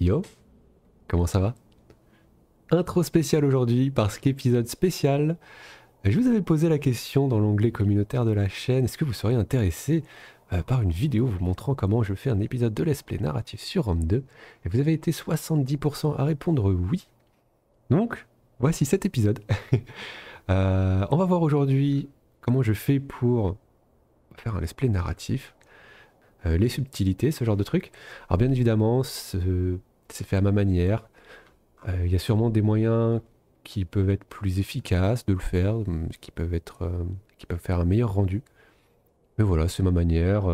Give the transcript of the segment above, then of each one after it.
Yo, comment ça va Intro spéciale aujourd'hui parce qu'épisode spécial, je vous avais posé la question dans l'onglet communautaire de la chaîne, est-ce que vous seriez intéressé euh, par une vidéo vous montrant comment je fais un épisode de Let's Play narratif sur Rome 2 Et vous avez été 70% à répondre oui. Donc, voici cet épisode. Euh, on va voir aujourd'hui comment je fais pour faire un Let's Play narratif euh, les subtilités, ce genre de truc. Alors bien évidemment, c'est fait à ma manière. Euh, il y a sûrement des moyens qui peuvent être plus efficaces de le faire, hum, qui peuvent être, euh, qui peuvent faire un meilleur rendu. Mais voilà, c'est ma manière.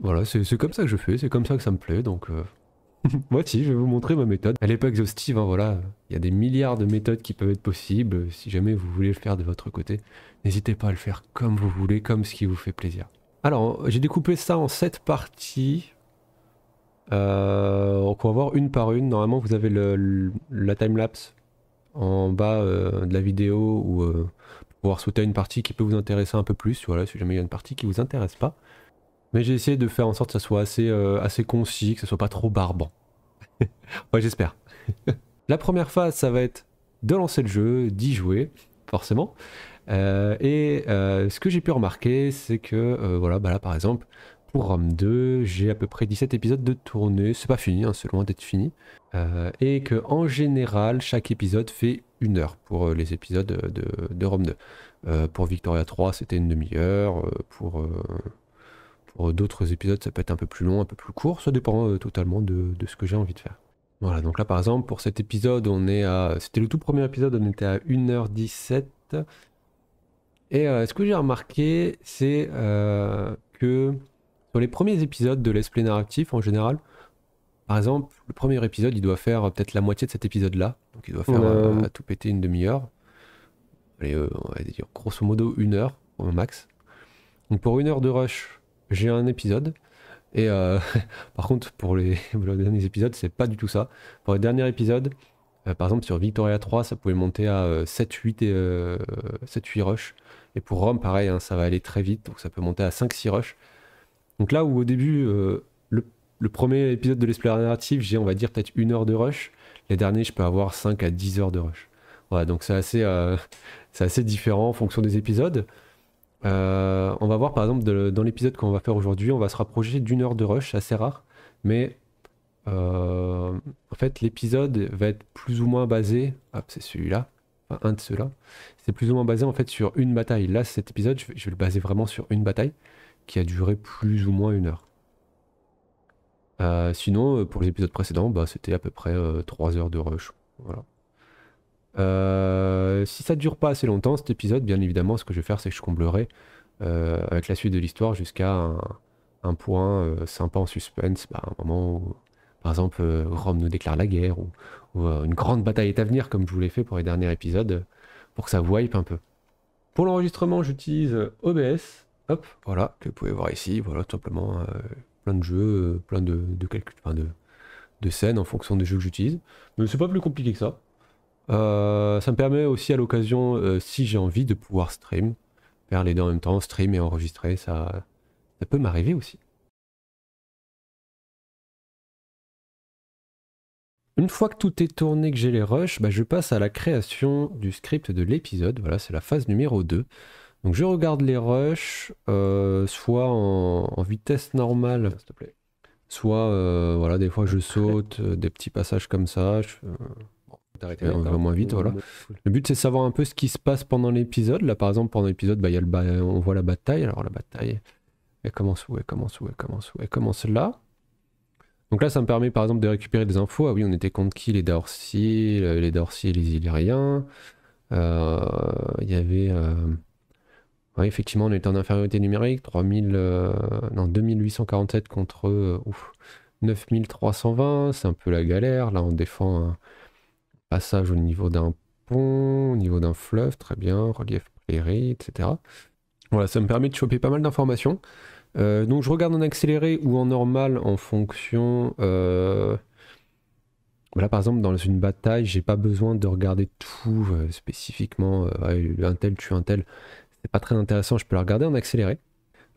voilà, c'est comme ça que je fais, c'est comme ça que ça me plaît, donc. Moi si, je vais vous montrer ma méthode. Elle n'est pas exhaustive, hein, voilà. Il y a des milliards de méthodes qui peuvent être possibles. Si jamais vous voulez le faire de votre côté, n'hésitez pas à le faire comme vous voulez, comme ce qui vous fait plaisir. Alors, j'ai découpé ça en 7 parties. Euh, on va voir une par une. Normalement, vous avez le, la la timelapse en bas euh, de la vidéo ou euh, pour pouvoir sauter une partie qui peut vous intéresser un peu plus. Voilà, si jamais il y a une partie qui vous intéresse pas. Mais j'ai essayé de faire en sorte que ça soit assez, euh, assez concis, que ça soit pas trop barbant. ouais, j'espère. la première phase, ça va être de lancer le jeu, d'y jouer, forcément. Euh, et euh, ce que j'ai pu remarquer, c'est que, euh, voilà, bah là par exemple, pour Rome 2, j'ai à peu près 17 épisodes de tournée, c'est pas fini, hein, c'est loin d'être fini, et que en général, chaque épisode fait une heure pour les épisodes de, Rome 2. pour Victoria 3, c'était une demi-heure, pour, d'autres épisodes, ça peut être un peu plus long, un peu plus court, ça dépend totalement de, de, ce que j'ai envie de faire. Voilà, donc là par exemple, pour cet épisode, on est à. C'était le tout premier épisode, on était à 1h17. Et euh, ce que j'ai remarqué, c'est euh, que sur les premiers épisodes de Let's Play Narratif en général, par exemple, le premier épisode, il doit faire euh, peut-être la moitié de cet épisode-là. Donc il doit faire à, tout péter une demi-heure. on va dire grosso modo une heure au max. Donc pour une heure de rush, j'ai un épisode. Et par contre, pour les, derniers épisodes, c'est pas du tout ça. Pour les derniers épisodes, par exemple sur Victoria 3, ça pouvait monter à 7-8 rushs. Et pour Rome, pareil, hein, ça va aller très vite, donc ça peut monter à 5-6 rushs. Donc là où au début, euh, le, premier épisode de l'Esplorer narrative, j'ai on va dire peut-être une heure de rush, les derniers, je peux avoir 5 à 10 heures de rush. Voilà, donc c'est assez, euh, assez différent en fonction des épisodes. Euh, on va voir par exemple dans l'épisode qu'on va faire aujourd'hui, on va se rapprocher d'une heure de rush, assez rare, mais en fait l'épisode va être plus ou moins basé, hop c'est celui-là, un de ceux-là. C'est plus ou moins basé en fait sur une bataille. Là, cet épisode, je vais, le baser vraiment sur une bataille qui a duré plus ou moins une heure. Euh, sinon, euh, pour les épisodes précédents, bah, c'était à peu près euh, trois heures de rush. Voilà. si ça ne dure pas assez longtemps cet épisode, bien évidemment, ce que je vais faire, c'est que je comblerai avec la suite de l'histoire jusqu'à un, point sympa en suspense, bah, un moment où, par exemple, Rome nous déclare la guerre ou, euh, une grande bataille est à venir, comme je vous l'ai fait pour les derniers épisodes, euh, pour que ça wipe un peu. Pour l'enregistrement, j'utilise euh, OBS. Hop, voilà, que vous pouvez voir ici. Voilà, tout simplement, plein de jeux, plein de, calculs, de, de scènes en fonction des jeux que j'utilise. Mais c'est pas plus compliqué que ça. ça me permet aussi à l'occasion, si j'ai envie, de pouvoir stream, faire les deux en même temps, stream et enregistrer, ça, ça peut m'arriver aussi. Une fois que tout est tourné, que j'ai les rushs, bah, je passe à la création du script de l'épisode. Voilà, c'est la phase numéro 2. Donc je regarde les rushs, euh, soit en, vitesse normale, soit euh, voilà, des fois je saute, euh, des petits passages comme ça. Je, moins vite, voilà. Le but c'est de savoir un peu ce qui se passe pendant l'épisode. Là par exemple, pendant l'épisode, bah, on voit la bataille. Alors la bataille, elle commence où Elle commence où Elle commence où Elle commence là. Donc là, ça me permet par exemple de récupérer des infos. Ah oui, on était contre qui Les Dorsi, euh, les Dorsi, les Illyriens. Euh, il y avait. Euh, oui effectivement, on était en infériorité numérique. 3000, non, 2847 contre 9320. C'est un peu la galère. Là, on défend un passage au niveau d'un pont, au niveau d'un fleuve. Très bien. Relief prairie, etc. Voilà, ça me permet de choper pas mal d'informations. Euh, donc je regarde en accéléré ou en normal en fonction. Euh... Là par exemple dans une bataille, j'ai pas besoin de regarder tout euh, spécifiquement. Euh, un tel tue un tel. C'est pas très intéressant, je peux la regarder en accéléré.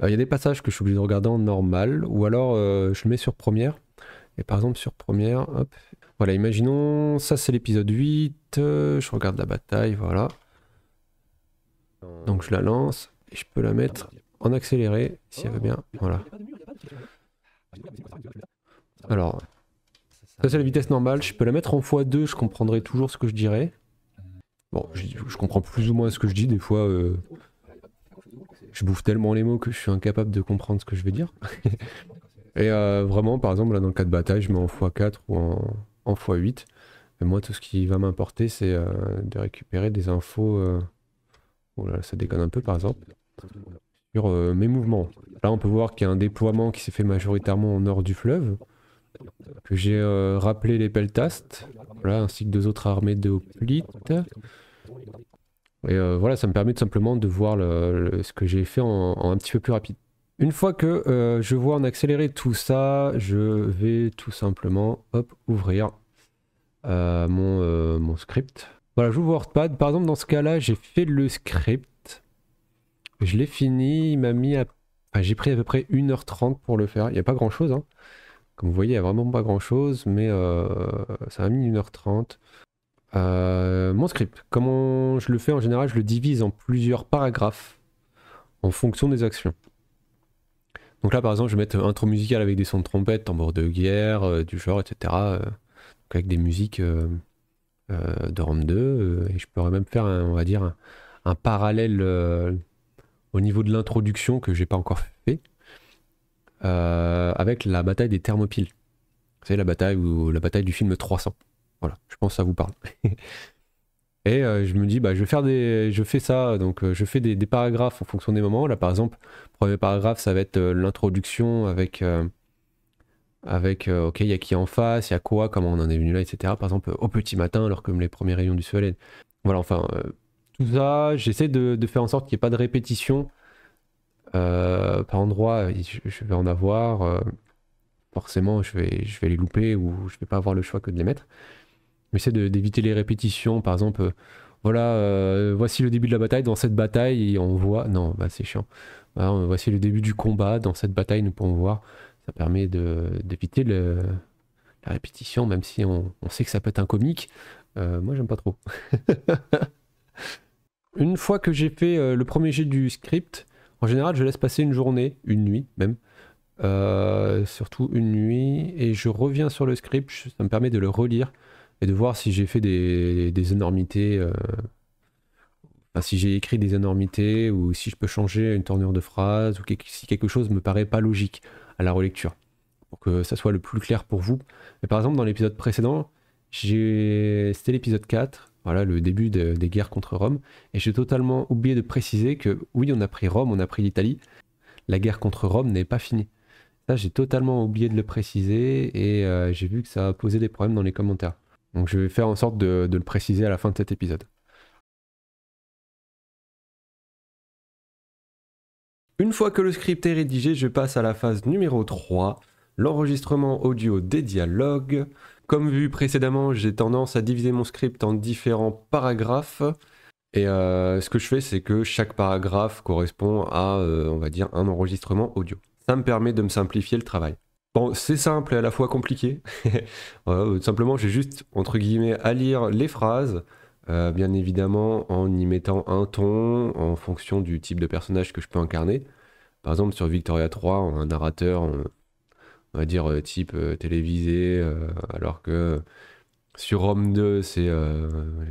Il y a des passages que je suis obligé de regarder en normal, ou alors je le mets sur première. Et par exemple sur première, hop. Voilà, imaginons, ça c'est l'épisode 8, je regarde la bataille, voilà. Donc je la lance, et je peux la mettre en accéléré, si elle va bien. Voilà. Alors, ça c'est la vitesse normale, je peux la mettre en x2, je comprendrai toujours ce que je dirais. Bon, je, comprends plus ou moins ce que je dis, des fois euh, je bouffe tellement les mots que je suis incapable de comprendre ce que je veux dire. Et euh, vraiment, par exemple, là dans le cas de bataille, je mets en x4 ou en, x8. moi, tout ce qui va m'importer, c'est euh, de récupérer des infos. Oh ça déconne un peu par exemple. Euh, mes mouvements. Là, on peut voir qu'il y a un déploiement qui s'est fait majoritairement au nord du fleuve, que j'ai euh, rappelé les Peltastes, voilà, ainsi que deux autres armées de hoplites. Et euh, voilà, ça me permet tout simplement de voir ce que j'ai fait en, un petit peu plus rapide. Une fois que je vois en accéléré tout ça, je vais tout simplement hop, ouvrir mon, mon script. Voilà, j'ouvre WordPad. Par exemple, dans ce cas-là, j'ai fait le script je l'ai fini, il m'a mis à... j'ai pris à peu près 1h30 pour le faire. Il n'y a pas grand chose. Hein. Comme vous voyez, il n'y a vraiment pas grand chose, mais euh, ça m'a mis 1h30. Euh, mon script, comment je le fais en général, je le divise en plusieurs paragraphes en fonction des actions. Donc là, par exemple, je vais mettre intro musical avec des sons de trompette, tambour de guerre, euh, du genre, etc. avec des musiques de Rome 2. et je pourrais même faire, on va dire, un parallèle au niveau de l'introduction que j'ai pas encore fait, euh, avec la bataille des thermopyles. C'est la bataille ou la bataille du film 300. Voilà, je pense à ça vous parle. Et euh, je me dis, bah, je vais faire des, je fais ça, donc euh, je fais des, paragraphes en fonction des moments. Là, par exemple, premier paragraphe, ça va être l'introduction avec, avec, ok, il y a qui en face, il y a quoi, comment on en est venu là, etc. Par exemple, au petit matin, alors que les premiers rayons du soleil. Voilà, enfin, ça. J'essaie de, faire en sorte qu'il n'y ait pas de répétition. Euh, par endroit, je, vais en avoir. Euh, forcément, je vais, je vais les louper ou je vais pas avoir le choix que de les mettre. j'essaie d'éviter les répétitions. Par exemple, euh, voilà, voici le début de la bataille. Dans cette bataille, on voit. Non, bah, c'est chiant. Bah, voici le début du combat. Dans cette bataille, nous pouvons voir. Ça permet d'éviter le la répétition, même si on, sait que ça peut être un comique, moi j'aime pas trop. une fois que j'ai fait euh, le premier jet du script, en général, je laisse passer une journée, une nuit même, euh, surtout une nuit, et je reviens sur le script. Ça me permet de le relire et de voir si j'ai fait des, énormités, euh, si j'ai écrit des énormités ou si je peux changer une tournure de phrase ou si quelque chose me paraît pas logique à la relecture, pour que ça soit le plus clair pour vous. par exemple, dans l'épisode précédent, c'était l'épisode 4 voilà le début des guerres contre Rome. Et j'ai totalement oublié de préciser que oui, on a pris Rome, on a pris l'Italie. La guerre contre Rome n'est pas finie. Ça, j'ai totalement oublié de le préciser et euh, j'ai vu que ça a posé des problèmes dans les commentaires. Donc je vais faire en sorte de, de le préciser à la fin de cet épisode. Une fois que le script est rédigé, je passe à la phase numéro 3, l'enregistrement audio des dialogues. Comme vu précédemment, j'ai tendance à diviser mon script en différents paragraphes. Et euh, ce que je fais, c'est que chaque paragraphe correspond à, euh, on va dire, un enregistrement audio. Ça me permet de me simplifier le travail. Bon, c'est simple et à la fois compliqué. Euh, simplement, j'ai juste, entre guillemets, à lire les phrases, bien évidemment en y mettant un ton en fonction du type de personnage que je peux incarner. Par exemple, sur Victoria 3, un narrateur, on va dire, euh, type euh, télévisé, euh, alors que sur Rome 2, c'est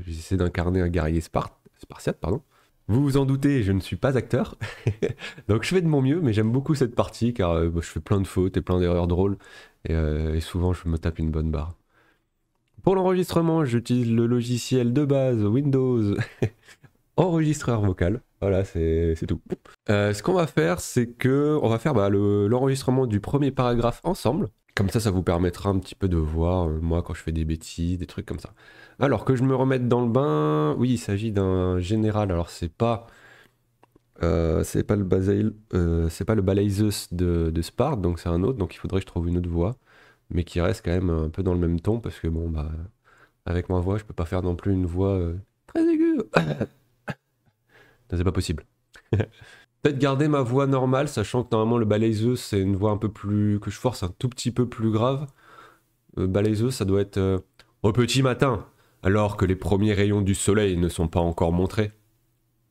j'essaie d'incarner un guerrier spartiate, pardon. Vous vous en doutez, je ne suis pas acteur, donc je fais de mon mieux, mais j'aime beaucoup cette partie car bah, je fais plein de fautes et plein d'erreurs drôles, et, souvent je me tape une bonne barre. Pour l'enregistrement, j'utilise le logiciel de base Windows Enregistreur vocal. Voilà, c'est tout. Euh, ce qu'on va faire, c'est que on va faire bah, l'enregistrement du premier paragraphe ensemble. Comme ça, ça vous permettra un petit peu de voir, euh, moi, quand je fais des bêtises, des trucs comme ça. Alors, que je me remette dans le bain. Oui, il s'agit d'un général. Alors, c'est pas. Euh, c'est pas le Basil, c'est pas le Balaisus de, de Sparte, donc c'est un autre, donc il faudrait que je trouve une autre voix, mais qui reste quand même un peu dans le même ton, parce que bon, bah, avec ma voix, je peux pas faire non plus une voix très aiguë. c'est pas possible. Peut-être garder ma voix normale, sachant que normalement le balaiseux, c'est une voix un peu plus. que je force un tout petit peu plus grave. Le euh, balayeuse ça doit être euh, au petit matin, alors que les premiers rayons du soleil ne sont pas encore montrés.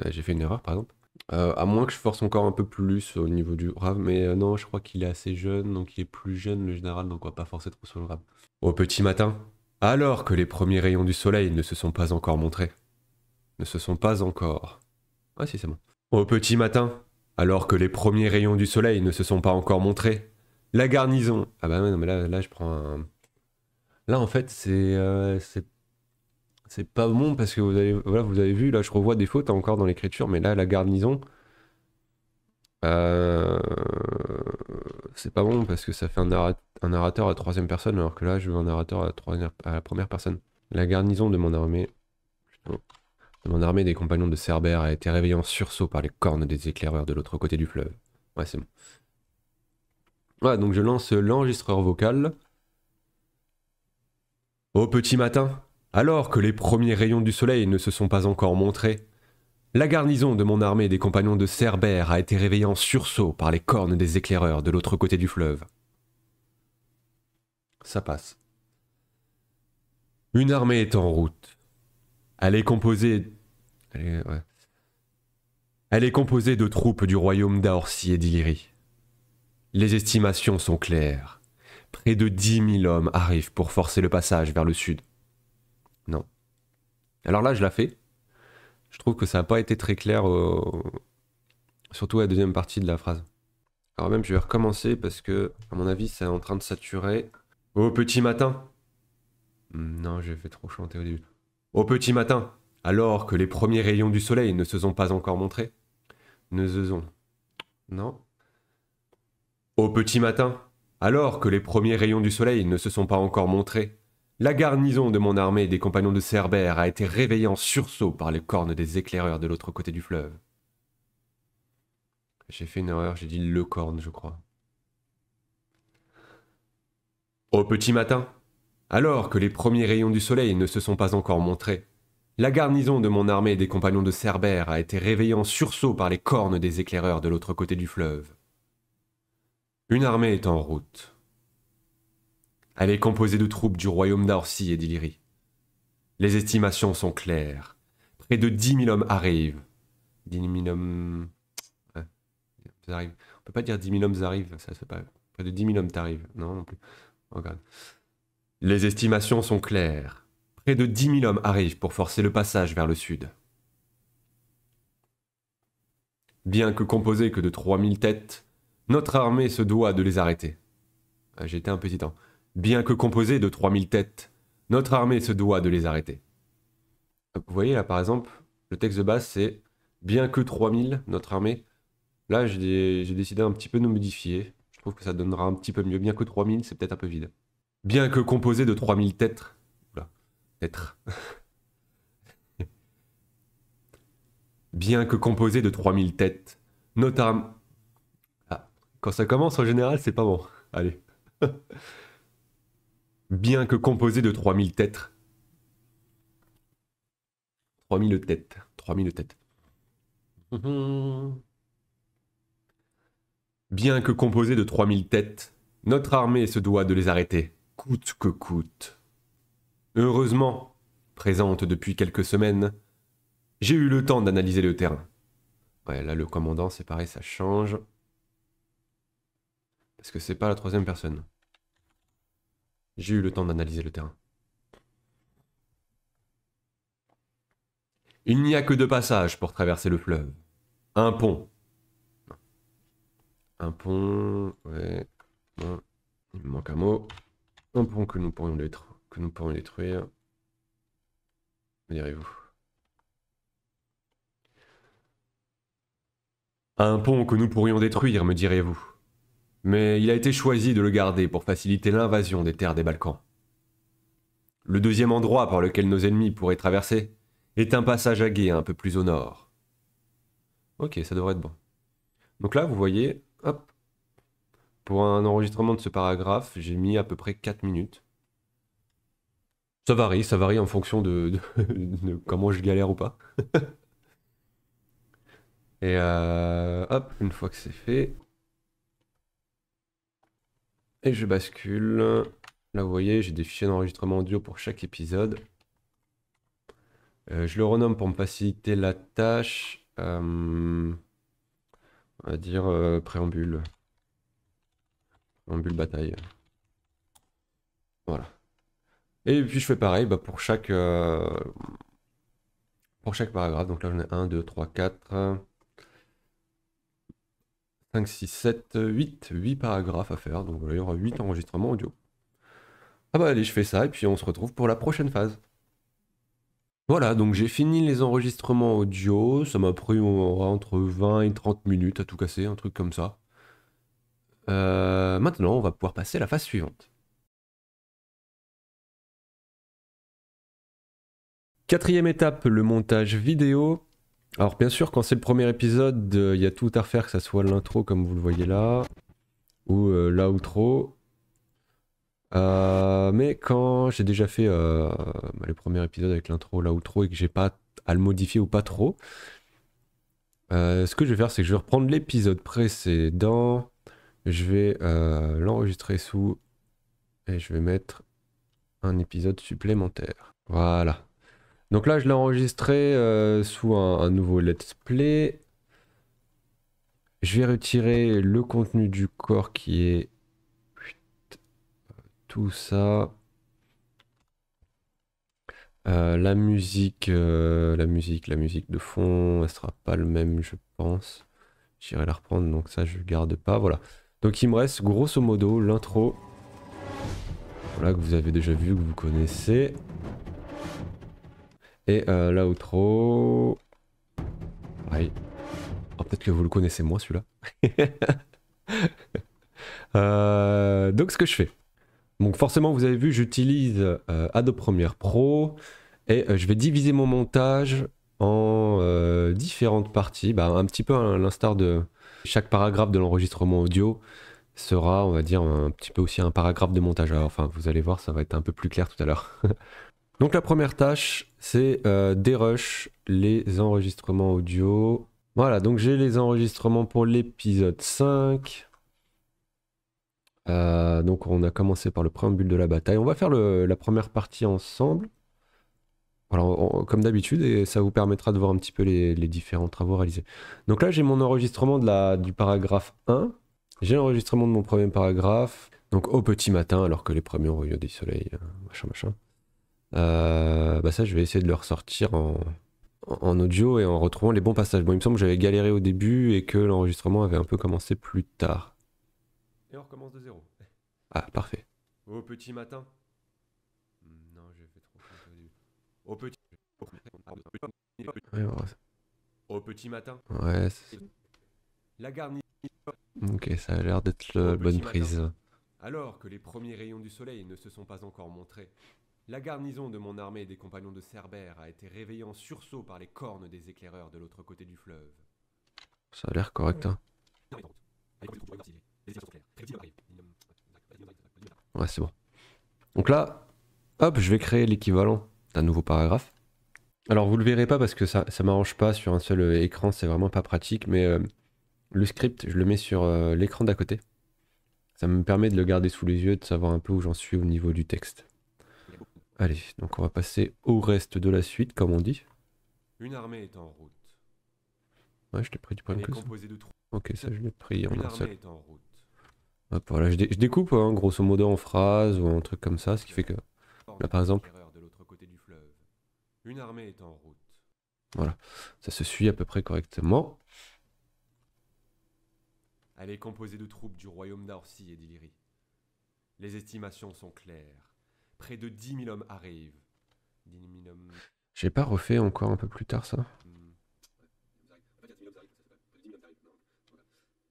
Euh, j'ai fait une erreur par exemple. à moins que je force encore un peu plus au niveau du grave, mais non, je crois qu'il est assez jeune, donc il est plus jeune le général, donc on va pas forcer trop sur le grave. Au petit matin, alors que les premiers rayons du soleil ne se sont pas encore montrés. Ne se sont pas encore ah si, c'est bon. Au petit matin, alors que les premiers rayons du soleil ne se sont pas encore montrés, la garnison... Ah bah non, mais là, là je prends un... Là, en fait, euh, c'est... c'est pas bon parce que vous avez, voilà, vous avez vu, là, je revois des fautes encore dans l'écriture, mais là, la garnison... Euh, c'est pas bon parce que ça fait un, narrateur à troisième personne alors que là je veux un narrateur à, à la première personne. La garnison de mon armée. Mon armée des compagnons de Cerbère a été réveillée en sursaut par les cornes des éclaireurs de l'autre côté du fleuve. Ouais, c'est bon. Ouais, donc je lance l'enregistreur vocal. Au petit matin, alors que les premiers rayons du soleil ne se sont pas encore montrés, la garnison de mon armée des compagnons de Cerbère a été réveillée en sursaut par les cornes des éclaireurs de l'autre côté du fleuve. Ça passe. Une armée est en route. Elle est composée. Elle est, composée de troupes du royaume d'Aorsi et d'Illyrie. Les estimations sont claires. Près de dix mille hommes arrivent pour forcer le passage vers le sud. Non. Alors là, je l'ai fait. Je trouve que ça n'a pas été très clair, surtout à la deuxième partie de la phrase. Alors même, je vais recommencer parce que, à mon avis, c'est en train de saturer. Au petit matin. Non, j'ai fait trop chanter au début. Au petit matin, alors que les premiers rayons du soleil ne se sont pas encore montrés, ne se Non. Au petit matin, alors que les premiers rayons du soleil ne se sont pas encore montrés, la garnison de mon armée et des compagnons de Cerbère a été réveillée en sursaut par les cornes des éclaireurs de l'autre côté du fleuve. J'ai fait une erreur, j'ai dit le corne, je crois. Au petit matin, alors que les premiers rayons du soleil ne se sont pas encore montrés, la garnison de mon armée et des compagnons de Cerbère a été réveillée en sursaut par les cornes des éclaireurs de l'autre côté du fleuve. Une armée est en route. Elle est composée de troupes du royaume d'Orsi et d'Illyrie. Les estimations sont claires. Près de dix mille hommes arrivent. Dix mille hommes... Ouais, hein, On peut pas dire dix mille hommes arrivent, ça pas... Près de dix mille hommes t'arrivent. Non, non plus. Regarde. Oh, les estimations sont claires. Près de 10 000 hommes arrivent pour forcer le passage vers le sud. Bien que composée que de 3000 têtes, notre armée se doit de les arrêter. Ah, J'étais un petit temps. Bien que composé de 3000 têtes, notre armée se doit de les arrêter. Euh, vous voyez là par exemple, le texte de base c'est bien que 3000, notre armée. Là j'ai décidé un petit peu de modifier. Je trouve que ça donnera un petit peu mieux. Bien que 3000, c'est peut-être un peu vide bien que composé de 3000 têtes... Oula, têtres. bien que composé de 3000 têtes, notamment... Ah, quand ça commence en général, c'est pas bon. Allez. bien que composé de 3000 têtes. 3000 têtes. 3000 têtes. Bien que composé de 3000 têtes, notre armée se doit de les arrêter coûte que coûte. Heureusement, présente depuis quelques semaines, j'ai eu le temps d'analyser le terrain. Ouais, là, le commandant, c'est pareil, ça change. Parce que c'est pas la troisième personne. J'ai eu le temps d'analyser le terrain. Il n'y a que deux passages pour traverser le fleuve. Un pont. Un pont. Ouais. Il me manque un mot. Un pont que nous pourrions détruire. me Direz-vous. Un pont que nous pourrions détruire, me direz-vous. Mais il a été choisi de le garder pour faciliter l'invasion des terres des Balkans. Le deuxième endroit par lequel nos ennemis pourraient traverser est un passage à gué un peu plus au nord. Ok, ça devrait être bon. Donc là, vous voyez, hop, pour un enregistrement de ce paragraphe, j'ai mis à peu près 4 minutes. Ça varie, ça varie en fonction de, comment je galère ou pas. Et euh, hop, une fois que c'est fait. Et je bascule. Là, vous voyez, j'ai des fichiers d'enregistrement audio pour chaque épisode. Euh, je le renomme pour me faciliter la tâche. Euh, on va dire préambule bulle bataille. Voilà. Et puis je fais pareil bah, pour chaque euh, pour chaque paragraphe. Donc là j'en ai 1, 2, 3, 4, 5, 6, 7, 8, 8 paragraphes à faire. Donc voilà, il y aura 8 enregistrements audio. Ah bah allez, je fais ça et puis on se retrouve pour la prochaine phase. Voilà, donc j'ai fini les enregistrements audio, ça m'a pris entre 20 et 30 minutes à tout casser, un truc comme ça. Euh, maintenant, on va pouvoir passer à la phase suivante. Quatrième étape, le montage vidéo. Alors bien sûr, quand c'est le premier épisode, euh, il y a tout à refaire, que ce soit l'intro comme vous le voyez là, ou euh, l'outro. Euh, mais quand j'ai déjà fait bah, le premier épisode avec l'intro, l'outro, et que j'ai pas à le modifier ou pas trop, ce que je vais faire, c'est que je vais reprendre l'épisode précédent, je vais euh, l'enregistrer sous et je vais mettre un épisode supplémentaire. Voilà. Donc là, je l'ai enregistré euh, sous un, nouveau let's play. Je vais retirer le contenu du corps qui est tout ça. Euh, la musique, la musique, la musique de fond, elle sera pas le même, je pense. J'irai la reprendre, donc ça je garde pas. Voilà. Donc il me reste grosso modo l'intro. Voilà que vous avez déjà vu, que vous connaissez. Et euh, l'outro. Pareil. Oh, peut-être que vous le connaissez moi celui-là. Euh, donc ce que je fais. Donc forcément vous avez vu j'utilise euh, Adobe Premiere Pro et euh, je vais diviser mon montage en différentes parties. Bah, un petit peu à l'instar de, chaque paragraphe de l'enregistrement audio sera, on va dire, un petit peu aussi un paragraphe de montage. Alors, enfin, vous allez voir, ça va être un peu plus clair tout à l'heure. Donc la première tâche, c'est euh, dérush les enregistrements audio. Voilà, donc j'ai les enregistrements pour l'épisode 5. Euh, donc on a commencé par le préambule de la bataille. On va faire la première partie ensemble. Voilà, comme d'habitude, et ça vous permettra de voir un petit peu les, différents travaux réalisés. Donc là, j'ai mon enregistrement de la, du paragraphe 1. J'ai l'enregistrement de mon premier paragraphe. Donc au petit matin, alors que les premiers ont du soleil, euh, machin, machin. Euh, bah ça, je vais essayer de le ressortir en, en audio et en retrouvant les bons passages. Bon, il me semble que j'avais galéré au début et que l'enregistrement avait un peu commencé plus tard. Et on recommence de zéro. Ah, parfait. Au petit matin, Au petit. matin. Ouais. La Ok, ça a l'air d'être la bonne prise. Alors que les premiers rayons du soleil ne se sont pas encore montrés, la garnison de mon armée et des compagnons de Cerbère a été réveillée en sursaut par les cornes des éclaireurs de l'autre côté du fleuve. Ça a l'air correct, hein. Ouais, c'est bon. Donc là, hop, je vais créer l'équivalent un nouveau paragraphe. Alors vous le verrez pas parce que ça ça m'arrange pas sur un seul euh, écran, c'est vraiment pas pratique, mais euh, le script je le mets sur euh, l'écran d'à côté. Ça me permet de le garder sous les yeux, de savoir un peu où j'en suis au niveau du texte. Allez, donc on va passer au reste de la suite, comme on dit. Une armée est en route. Ouais, je l'ai pris du point de Ok, ça je l'ai pris en un seul. Hop, voilà, je, découpe hein, grosso modo en phrases ou en truc comme ça, ce qui fait que là par exemple, une armée est en route. Voilà, ça se suit à peu près correctement. Elle est composée de troupes du royaume d'Orsi et d'Illyrie. Les estimations sont claires. Près de 10 000 hommes arrivent. 10 000 J'ai pas refait encore un peu plus tard ça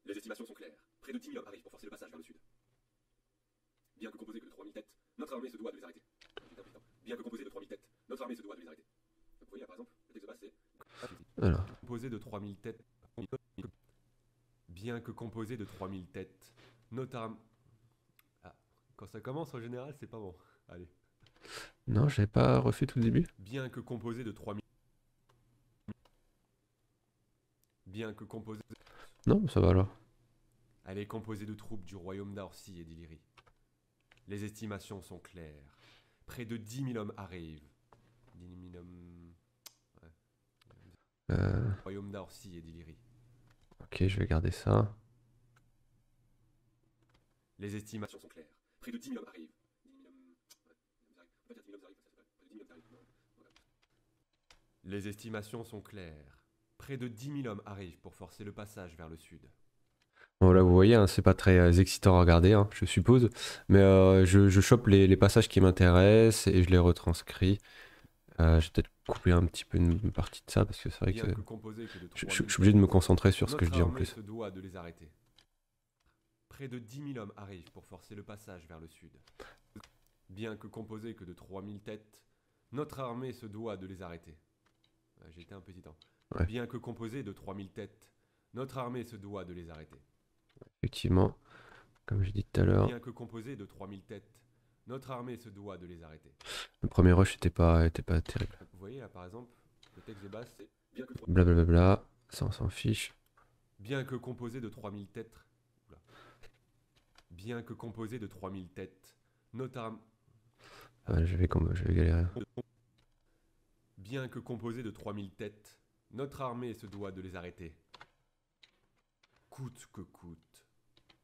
Les estimations sont claires. Près de 10 000 hommes arrivent pour forcer le passage vers le sud. Bien que composé que de 3 000 têtes, notre armée se doit de les arrêter. Bien que composée de 3 000 têtes, notre armée se doit de les arrêter. Vous voyez par exemple, le texte base, Composé de 3000 têtes. Bien que composé de 3000 têtes, notre arme. Ah, quand ça commence en général, c'est pas bon. Allez. Non, j'avais pas refait tout le début. Bien que composé de 3000. Bien que composé. Non, ça va alors. Elle est composée de troupes du royaume d'Orsi et d'Illyrie. Les estimations sont claires. Près de 10 000 hommes arrivent, euh... Royaume d'Orsi et d'Illyrie. Ok, je vais garder ça. Les estimations sont claires. Près de 10 000 hommes arrivent. Les estimations sont claires. Près de 10 000 hommes arrivent pour forcer le passage vers le sud. Bon, là, vous voyez, hein, c'est pas très euh, excitant à regarder, hein, je suppose. Mais euh, je, je, chope les, les, passages qui m'intéressent et je les retranscris. Euh, je vais peut-être couper un petit peu une partie de ça parce que c'est vrai que, je, suis obligé de me concentrer sur ce que je dis en plus. Se doit de les arrêter. Près de 10 000 hommes arrivent pour forcer le passage vers le sud. Bien que composé que de 3000 têtes, notre armée se doit de les arrêter. J'étais été un petit temps. Bien que composé de 3000 têtes, notre armée se doit de les arrêter. Effectivement, comme je dit tout à l'heure. Bien que composé de 3000 têtes, notre armée se doit de les arrêter. Le premier rush n'était pas, pas terrible. Vous voyez là par exemple, le texte de c'est Blablabla, bla, bla, ça on s'en fiche. Bien que composé de 3000 têtes. Bien que composé de 3000 têtes, notre armée. Ah, je, vais galérer. Bien que composé de 3000 têtes, notre armée se doit de les arrêter. Coûte que coûte.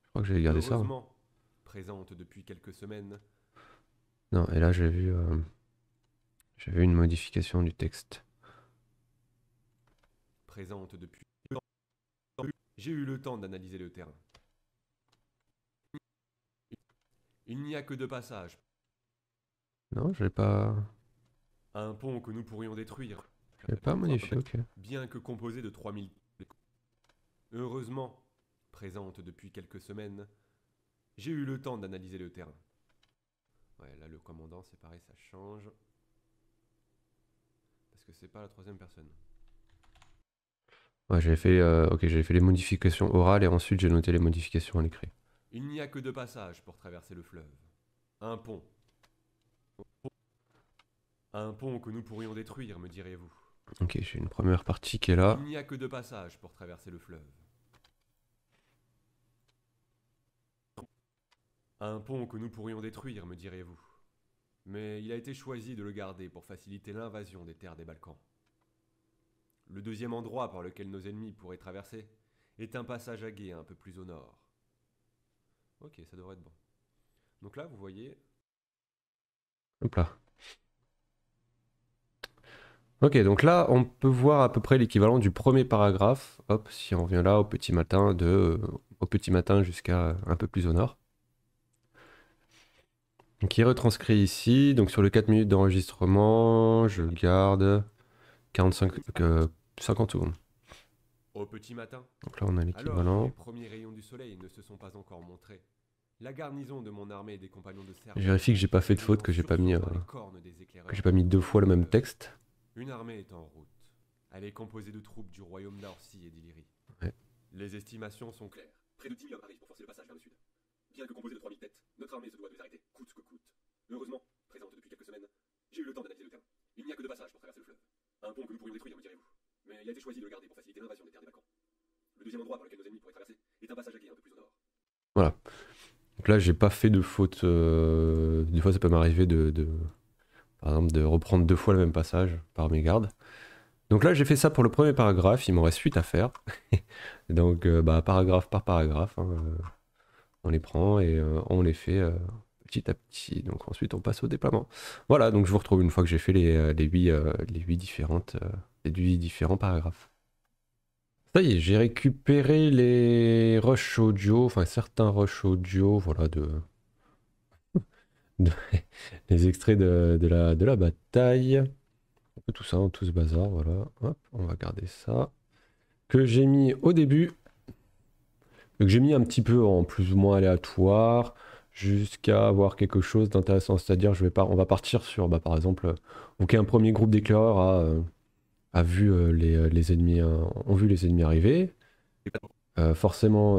Je crois que j'avais gardé ça. Hein. Heureusement, présente depuis quelques semaines, non, et là euh, j'ai vu, une modification du texte. Présente depuis. J'ai eu le temps d'analyser le terrain. Il n'y a que deux passages. Non, je j'ai pas. Un pont que nous pourrions détruire. pas modifié, Bien que composé de 3000. Heureusement, présente depuis quelques semaines, j'ai eu le temps d'analyser le terrain. Ouais, là, le commandant, c'est pareil, ça change. Parce que c'est pas la troisième personne. Ouais, j'avais fait, euh, fait les modifications orales et ensuite j'ai noté les modifications à l'écrit. Il n'y a que deux passages pour traverser le fleuve. Un pont. Un pont que nous pourrions détruire, me direz-vous. Ok, j'ai une première partie qui est là. Il n'y a que deux passages pour traverser le fleuve. Un pont que nous pourrions détruire, me direz-vous. Mais il a été choisi de le garder pour faciliter l'invasion des terres des Balkans. Le deuxième endroit par lequel nos ennemis pourraient traverser est un passage à gué un peu plus au nord. Ok, ça devrait être bon. Donc là, vous voyez... Hop là. Ok, donc là, on peut voir à peu près l'équivalent du premier paragraphe. Hop, si on revient là au petit matin de, euh, au petit matin jusqu'à un peu plus au nord qui est retranscrit ici. Donc sur le 4 minutes d'enregistrement, je garde 45, 50 euh, secondes. Au petit matin. Donc là, on a l'équivalent. Les premiers rayons du soleil ne se sont pas encore montrés. La garnison de mon armée et des compagnons de Serre. Je vérifie que j'ai pas fait de faute, que j'ai pas mis euh, que j'ai pas mis deux fois le même texte. Une armée est en route. Elle est composée de troupes du royaume d'Orsi et d'Illyrie. Ouais. Les estimations sont claires. Près de 10 000 hommes arrivent pour forcer le passage vers le sud. Bien que composée de 3000 têtes, notre armée se doit de les arrêter, coûte que coûte. Heureusement, présente depuis quelques semaines, j'ai eu le temps d'analyser le terrain. Il n'y a que deux passages pour traverser le fleuve. Un pont que nous pourrions détruire, me direz-vous. Mais il a été choisi de le garder pour faciliter l'invasion des terres des vacants. Le deuxième endroit par lequel nos ennemis pourraient traverser est un passage à gué un peu plus au nord. Voilà. Donc là, j'ai pas fait de faute. Euh, des fois, ça peut m'arriver de, de, Par exemple, de reprendre deux fois le même passage par mes gardes. Donc là, j'ai fait ça pour le premier paragraphe. Il m'en reste 8 à faire. Donc, euh, bah, paragraphe par paragraphe. Hein, euh, on les prend et euh, on les fait euh, petit à petit. Donc ensuite, on passe au déploiement. Voilà, donc je vous retrouve une fois que j'ai fait les, euh, huit les différentes, les huit différents paragraphes. Ça y est, j'ai récupéré les rush audio, enfin certains rush audio, voilà, de, les extraits de, la, de la bataille. tout ça, tout ce bazar, voilà. Hop, on va garder ça. Que j'ai mis au début donc j'ai mis un petit peu en plus ou moins aléatoire jusqu'à avoir quelque chose d'intéressant. C'est-à-dire, je vais pas, on va partir sur, bah, par exemple, euh, ok, un premier groupe d'éclaireurs a, euh, vu euh, les, ennemis, ont vu les ennemis arriver. forcément,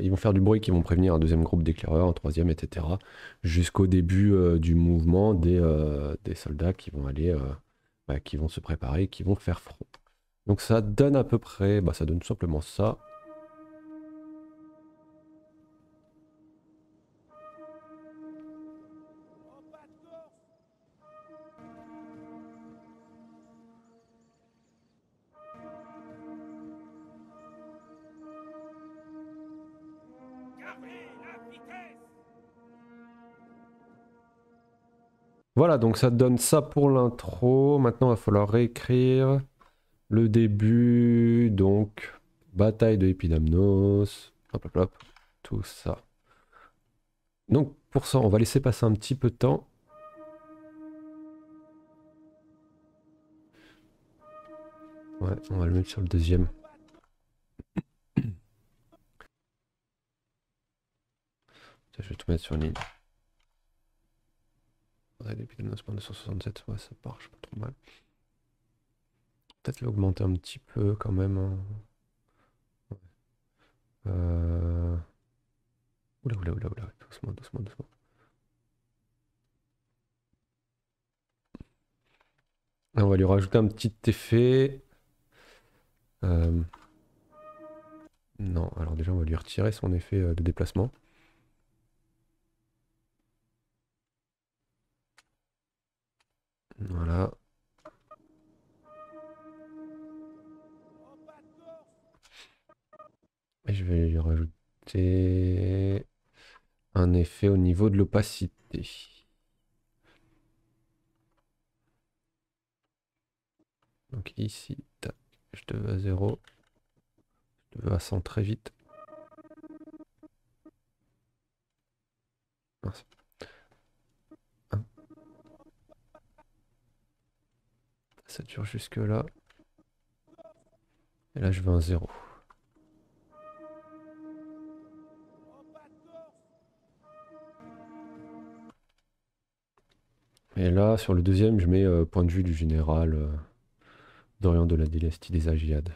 ils vont faire du bruit, qui vont prévenir un deuxième groupe d'éclaireurs, un troisième, etc. Jusqu'au début du mouvement des, soldats qui vont aller, bah, qui vont se préparer, qui vont faire front. Donc ça donne à peu près, bah, ça donne tout simplement ça. Voilà, donc ça donne ça pour l'intro. Maintenant, il va falloir réécrire le début. Donc, bataille de Epidamnos. Hop, hop, hop. Tout ça. Donc, pour ça, on va laisser passer un petit peu de temps. Ouais, on va le mettre sur le deuxième. Je vais tout mettre sur l'île depuis le de 167, ouais, ça marche pas trop mal. Peut-être l'augmenter un petit peu quand même. Hein. Euh, oula, oula, oula, oula, doucement, doucement, doucement. Ah, on va lui rajouter un petit effet. Euh, non, alors déjà on va lui retirer son effet euh, de déplacement. Voilà. Et je vais lui rajouter un effet au niveau de l'opacité. Donc ici, je te veux à 0. Je te veux à 100 très vite. Ça dure jusque là. Et là, je veux un 0. Et là, sur le deuxième, je mets euh, point de vue du général euh, d'Orient de la dynastie des Agiades.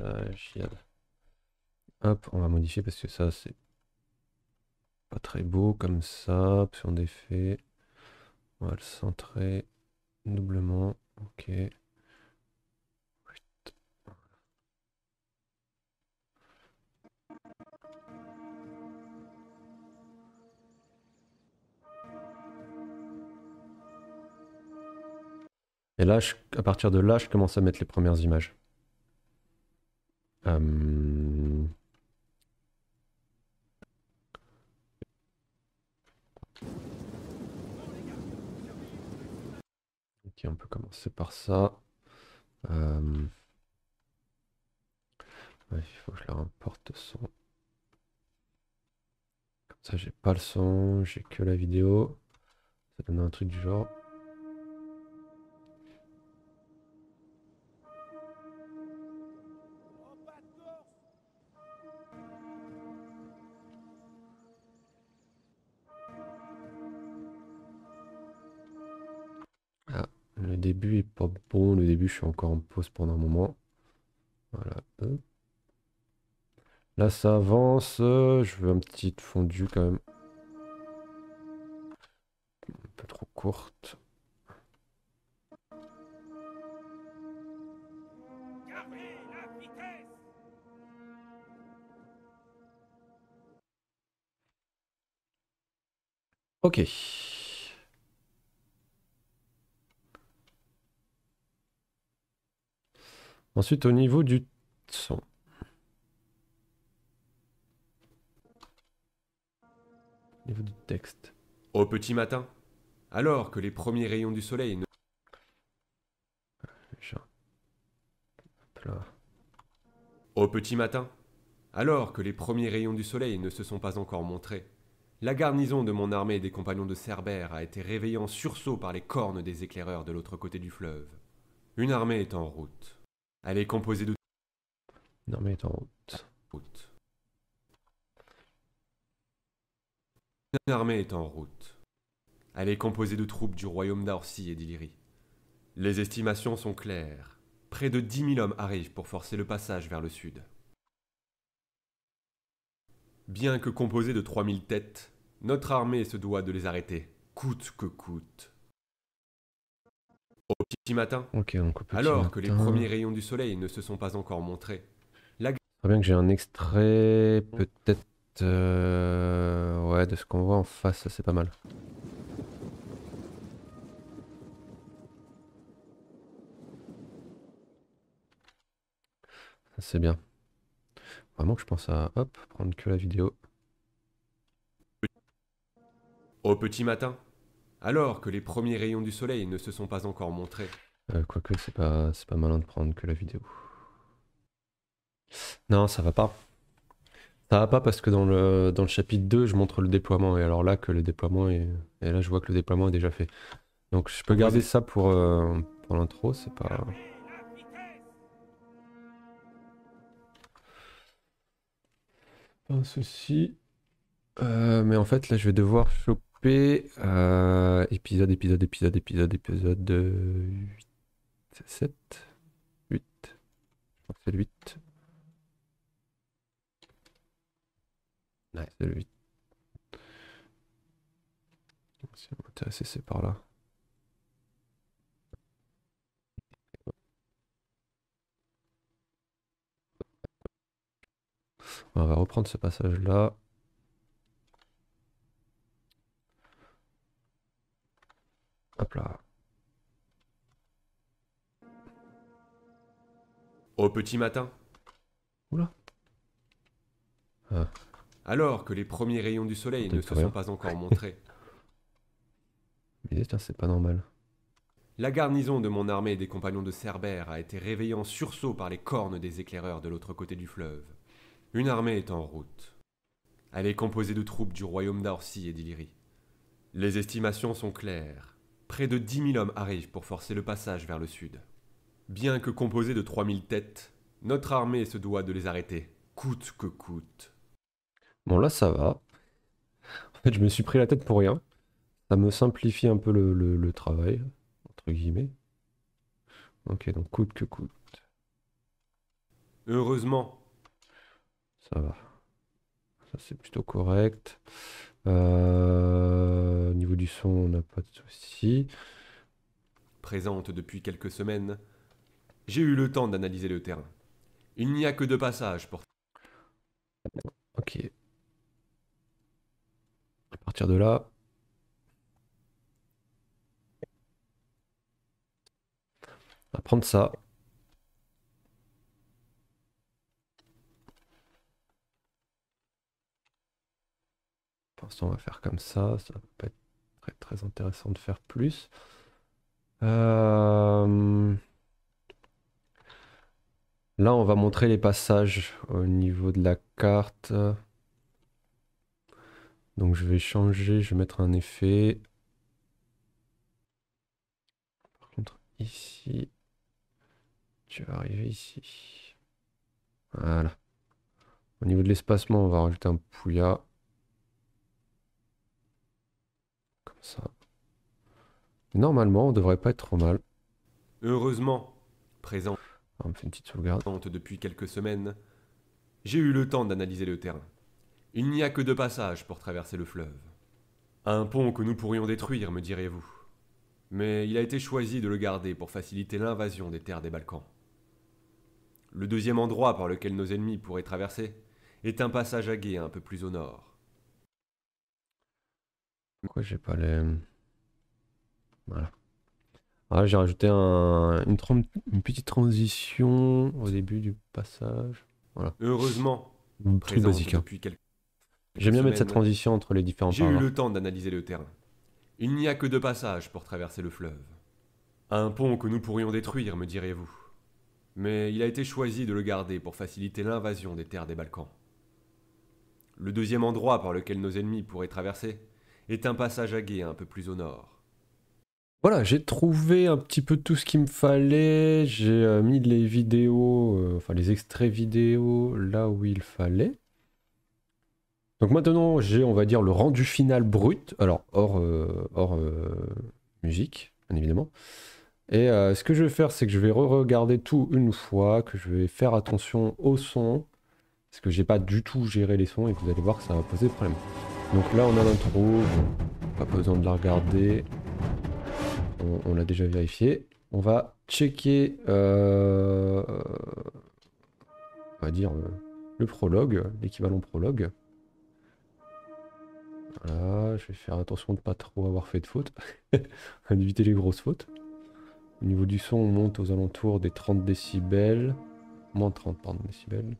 Euh, Hop, on va modifier parce que ça, c'est pas très beau comme ça. on défait, On va le centrer doublement. Ok. Et là, à partir de là, je commence à mettre les premières images. Euh, ok, on peut commencer par ça. Euh, il faut que je leur importe son. Comme ça, j'ai pas le son, j'ai que la vidéo. Ça donne un truc du genre. début est pas bon. Le début, je suis encore en pause pendant un moment. Voilà. Là, ça avance. Euh, je veux un petit fondu quand même. Un peu trop courte. Ok. Ensuite, au niveau du son. Au niveau du texte. Au petit matin, alors que les premiers rayons du soleil ne... Au petit matin, alors que les premiers rayons du soleil ne se sont pas encore montrés, la garnison de mon armée des compagnons de Cerbère a été réveillée en sursaut par les cornes des éclaireurs de l'autre côté du fleuve. Une armée est en route. Elle est composée de. Non, mais Route. est en route. Elle est composée de troupes du royaume d'Orsi et d'Illyrie. Les estimations sont claires. Près de 10 000 hommes arrivent pour forcer le passage vers le sud. Bien que composée de 3000 têtes, notre armée se doit de les arrêter, coûte que coûte au petit matin. alors que les premiers rayons du soleil ne se sont pas encore montrés. La... Très bien que j'ai un extrait, peut-être. Euh, ouais, de ce qu'on voit en face, ça c'est pas mal. c'est bien. Vraiment que je pense à hop, prendre que la vidéo. Au petit matin, alors que les premiers rayons du soleil ne se sont pas encore montrés. Euh, quoique, c'est pas, c'est pas malin de prendre que la vidéo. Non, ça va pas. Ça va pas parce que dans le, dans le chapitre 2, je montre le déploiement. Et alors là, que le déploiement est. Et là, je vois que le déploiement est déjà fait. Donc, je peux garder ça euh, pour, l'intro, c'est pas. Pas un souci. Euh, mais en fait, là, je vais devoir choper coupé. Euh, épisode, épisode, épisode, épisode, épisode 8, 7, 8. c'est le 8. Ouais. C'est le 8. Si on intéressé, c'est par là. On va reprendre ce passage-là. Au petit matin. Oula. Ah. Alors que les premiers rayons du soleil ne se sont pas encore montrés. Mais c'est pas normal. La garnison de mon armée et des compagnons de Cerbère a été réveillée en sursaut par les cornes des éclaireurs de l'autre côté du fleuve. Une armée est en route. Elle est composée de troupes du royaume d'Orsi et d'Illyrie. Les estimations sont claires près de 10 000 hommes arrivent pour forcer le passage vers le sud. Bien que composé de 3 000 têtes, notre armée se doit de les arrêter, coûte que coûte. Bon là ça va. En fait je me suis pris la tête pour rien. Ça me simplifie un peu le, le travail, entre guillemets. Ok, donc coûte que coûte. Heureusement. Ça va. Ça c'est plutôt correct. Euh, au niveau du son, on n'a pas de souci. Présente depuis quelques semaines, j'ai eu le temps d'analyser le terrain. Il n'y a que deux passages pour. Ok. À partir de là. On va prendre ça. l'instant, on va faire comme ça. Ça va pas être très, très intéressant de faire plus. Euh, là, on va montrer les passages au niveau de la carte. Donc, je vais changer, je vais mettre un effet. Par contre, ici, tu vas arriver ici. Voilà. Au niveau de l'espacement, on va rajouter un pouya. Normalement, on devrait pas être trop mal. Heureusement, présent. Ah, on petite Depuis quelques semaines, j'ai eu le temps d'analyser le terrain. Il n'y a que deux passages pour traverser le fleuve. Un pont que nous pourrions détruire, me direz-vous. Mais il a été choisi de le garder pour faciliter l'invasion des terres des Balkans. Le deuxième endroit par lequel nos ennemis pourraient traverser est un passage à gué un peu plus au nord j'ai pas Voilà. Ah, j'ai rajouté un, une, une, petite transition au début du passage. Voilà. Heureusement. très basique. Hein. Quelques... J'aime bien mettre cette transition entre les différents J'ai eu le hein. temps d'analyser le terrain. Il n'y a que deux passages pour traverser le fleuve. Un pont que nous pourrions détruire, me direz-vous. Mais il a été choisi de le garder pour faciliter l'invasion des terres des Balkans. Le deuxième endroit par lequel nos ennemis pourraient traverser est un passage à gué un peu plus au nord. Voilà, j'ai trouvé un petit peu tout ce qu'il me fallait. J'ai euh, mis les vidéos, euh, enfin les extraits vidéo là où il fallait. Donc maintenant, j'ai, on va dire, le rendu final brut, alors hors, euh, musique, bien évidemment. Et ce que je vais faire, c'est que je vais re-regarder tout une fois, que je vais faire attention au son, parce que j'ai pas du tout géré les sons et vous allez voir que ça va poser problème. Donc là on a l'intro, pas besoin de la regarder, on, l'a déjà vérifié. On va checker, euh, on va dire, euh, le prologue, l'équivalent prologue. Voilà, je vais faire attention de pas trop avoir fait de fautes, d'éviter les grosses fautes. Au niveau du son, on monte aux alentours des 30 décibels, moins 30 pardon, décibels.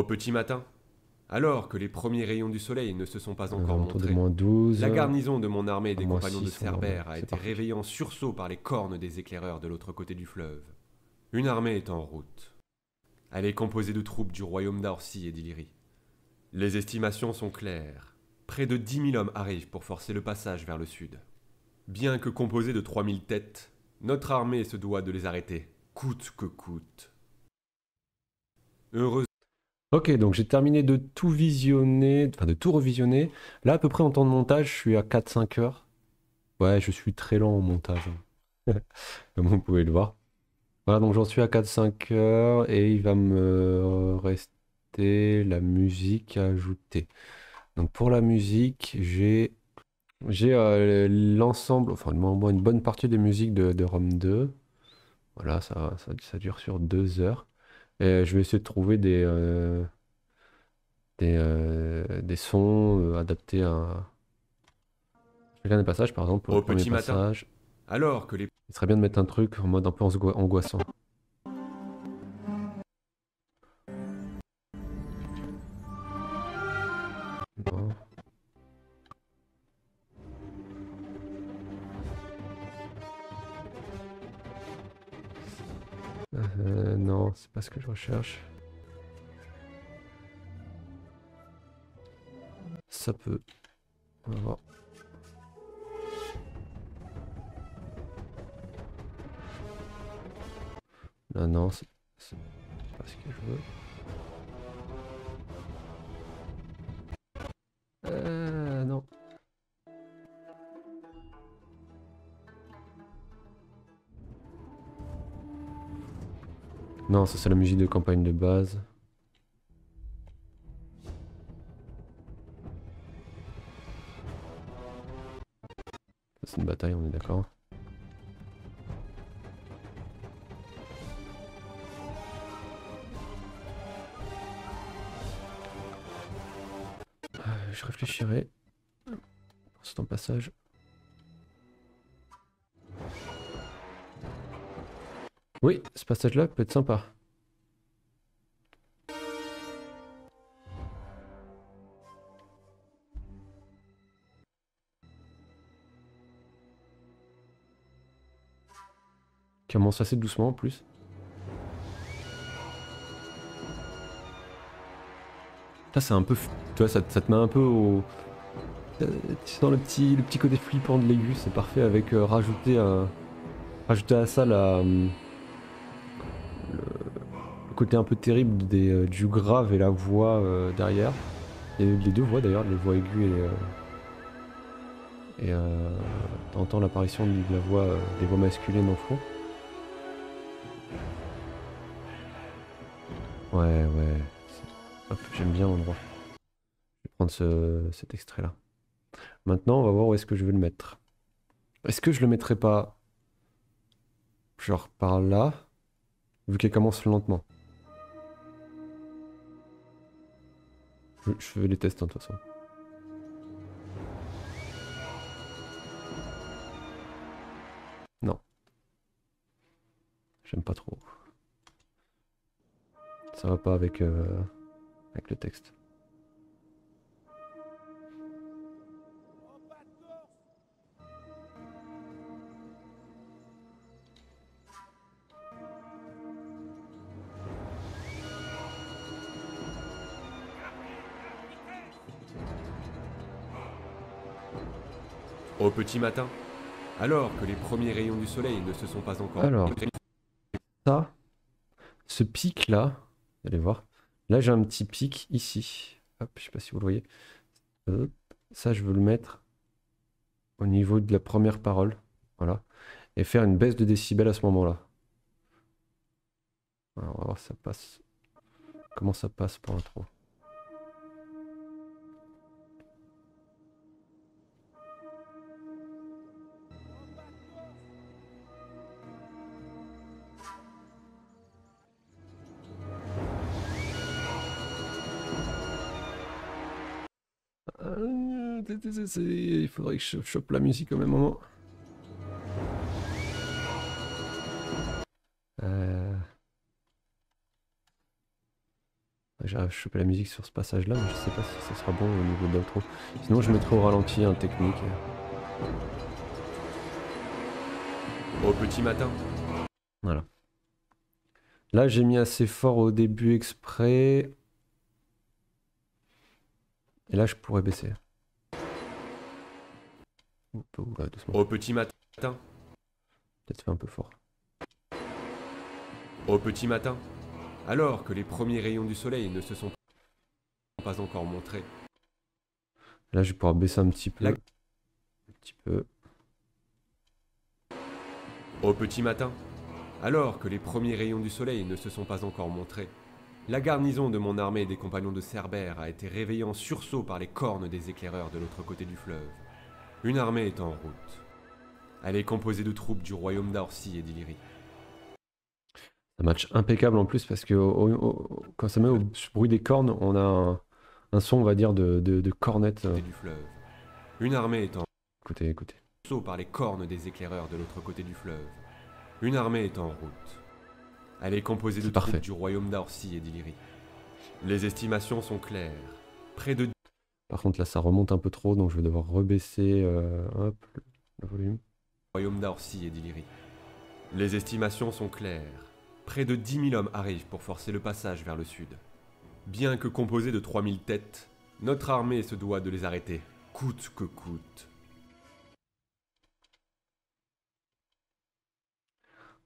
Au petit matin, alors que les premiers rayons du soleil ne se sont pas encore montrés, la euh, garnison de mon armée et des compagnons de Cerbère a été réveillée en sursaut par les cornes des éclaireurs de l'autre côté du fleuve. Une armée est en route. Elle est composée de troupes du royaume d'Orsi et d'Illyrie. Les estimations sont claires. Près de dix mille hommes arrivent pour forcer le passage vers le sud. Bien que composée de 3000 têtes, notre armée se doit de les arrêter, coûte que coûte. Ok, donc j'ai terminé de tout visionner, enfin de tout revisionner. Là, à peu près en temps de montage, je suis à 4-5 heures. Ouais, je suis très lent au montage. Hein. Comme vous pouvez le voir. Voilà, donc j'en suis à 4-5 heures et il va me rester la musique à ajouter. Donc pour la musique, j'ai j'ai enfin euh, l'ensemble, enfin une bonne partie des musiques de, de Rome 2. Voilà, ça, ça, ça dure sur 2 heures. Et euh, je vais essayer de trouver des, euh, euh, des, sons adaptés à. Chacun des passages, par exemple, pour le passage. Alors que les. Il serait bien de mettre un truc en mode un peu angoissant. Euh, non, c'est pas ce que je recherche. Ça peut. On va voir. non, non, c'est pas ce que je veux. Non, ça c'est la musique de campagne de base. C'est une bataille, on est d'accord. Euh, je réfléchirai C'est ton passage. Oui, ce passage-là peut être sympa. Commence assez doucement en plus. Ça c'est un peu... Tu vois, ça, te met un peu au... Euh, dans le petit, le petit côté flippant de l'aigu, c'est parfait avec euh, rajouter, euh, rajouter à ça la... Hum, côté un peu terrible des, euh, du grave et la voix euh, derrière. Il les deux voix d'ailleurs, les voix aiguës et euh, et t'entends l'apparition de la voix, des voix masculines en fond. Ouais, ouais. j'aime bien l'endroit. Je vais prendre cet extrait-là. Maintenant, on va voir où est-ce que je vais le mettre. Est-ce que je le mettrai pas genre par là, vu qu'elle commence lentement Je, fais les tests hein, de toute façon. Non. J'aime pas trop. Ça va pas avec, euh, avec le texte. Au petit matin, alors que les premiers rayons du soleil ne se sont pas encore... Alors, ça, ce pic-là, allez voir, là j'ai un petit pic ici. Hop, je sais pas si vous le voyez. Euh, ça, je veux le mettre au niveau de la première parole. Voilà. Et faire une baisse de décibels à ce moment-là. Alors, on va voir ça passe. Comment ça passe pour l'intro. Euh, il faudrait que je chope la musique au même moment. Euh... J'arrive à choper la musique sur ce passage là, mais je sais pas si ce sera bon au niveau d'intro. Sinon je mettrai au ralenti un technique. Au petit matin. Voilà. Là j'ai mis assez fort au début exprès. Et là, je pourrais baisser. Au petit matin. Peut-être un peu fort. Au petit matin, alors que les premiers rayons du soleil ne se sont pas encore montrés. Là, je vais pouvoir baisser un petit peu. Un petit peu. Au petit matin, alors que les premiers rayons du soleil ne se sont pas encore montrés. La garnison de mon armée et des compagnons de Cerbère a été réveillée en sursaut par les cornes des éclaireurs de l'autre côté du fleuve. Une armée est en route. Elle est composée de troupes du royaume d'Orsi et d'Illyrie. Un match impeccable en plus parce que quand ça met au bruit des cornes, on a un, son, on va dire, de, de, cornette. Euh. du fleuve. Une armée est en écoutez, écoutez. Sursaut par les cornes des éclaireurs de l'autre côté du fleuve. Une armée est en route. Elle est composée de troupes du royaume d'Orsi et d'Illyrie. Les estimations sont claires. Près de... Par contre là ça remonte un peu trop donc je vais devoir rebaisser euh, le volume. Royaume d'Orsi et d'Illyrie. Les estimations sont claires. Près de 10 000 hommes arrivent pour forcer le passage vers le sud. Bien que composée de 3 000 têtes, notre armée se doit de les arrêter, coûte que coûte.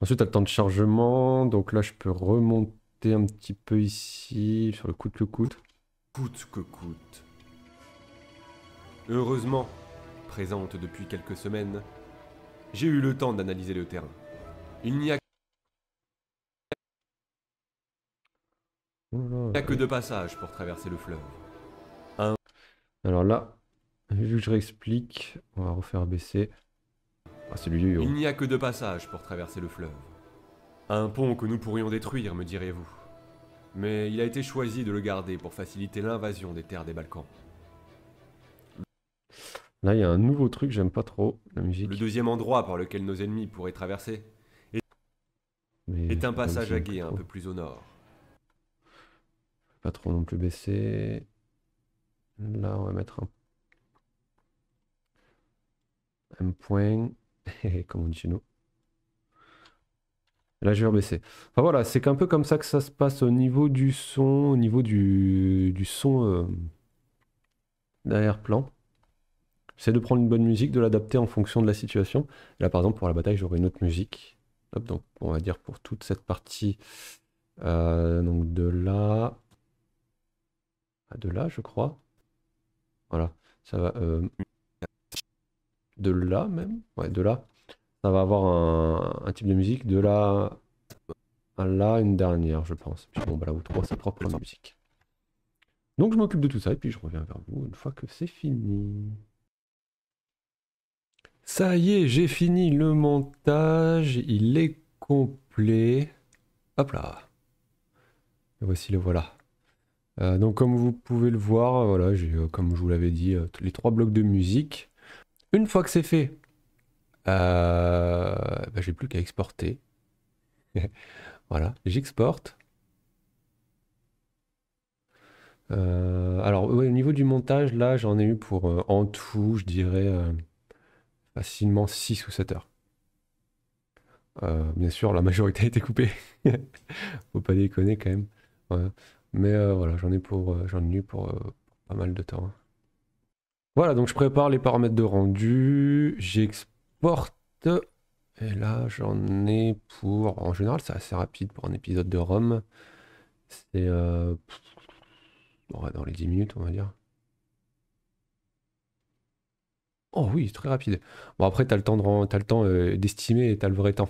Ensuite, tu le temps de chargement. Donc là, je peux remonter un petit peu ici sur le coûte que coûte. Coûte que coûte. Heureusement, présente depuis quelques semaines, j'ai eu le temps d'analyser le terrain. Il n'y a a que deux passages pour traverser le fleuve. Alors là, vu que je réexplique, on va refaire baisser. Ah, il n'y a que deux passages pour traverser le fleuve. Un pont que nous pourrions détruire, me direz-vous. Mais il a été choisi de le garder pour faciliter l'invasion des terres des Balkans. Là, il y a un nouveau truc, j'aime pas trop la musique. Le deuxième endroit par lequel nos ennemis pourraient traverser est, un passage à gué un peu plus au nord. Pas trop non plus baisser. Là, on va mettre un, un point. comme on dit chez nous. Là, je vais rebaisser. Enfin voilà, c'est qu'un peu comme ça que ça se passe au niveau du son, au niveau du, du son euh, d'arrière-plan. C'est de prendre une bonne musique, de l'adapter en fonction de la situation. Là, par exemple, pour la bataille, j'aurai une autre musique. Hop, donc, on va dire pour toute cette partie, euh, donc de là à de là, je crois. Voilà, ça va. Euh, de là même, ouais, de là, ça va avoir un, type de musique de là à là, une dernière, je pense. Puis bon, bah là vous trois c'est propre musique. Donc je m'occupe de tout ça et puis je reviens vers vous une fois que c'est fini. Ça y est, j'ai fini le montage, il est complet. Hop là. voici le voilà. Euh, donc comme vous pouvez le voir, voilà, j'ai euh, comme je vous l'avais dit, euh, tous les trois blocs de musique. Une fois que c'est fait, euh, bah, j'ai plus qu'à exporter. voilà, j'exporte. Euh, alors, au niveau du montage, là, j'en ai eu pour euh, en tout, je dirais, facilement 6 ou 7 heures. bien sûr, la majorité a été coupée. Faut pas déconner quand même. Mais voilà, j'en ai, pour, j'en ai eu pour pas mal de temps. Hein. Voilà, donc je prépare les paramètres de rendu, j'exporte, et là j'en ai pour, en général c'est assez rapide pour un épisode de Rome, c'est euh, dans les 10 minutes on va dire. Oh oui, très rapide. Bon après t'as le temps de, as le temps euh, d'estimer et t'as le vrai temps,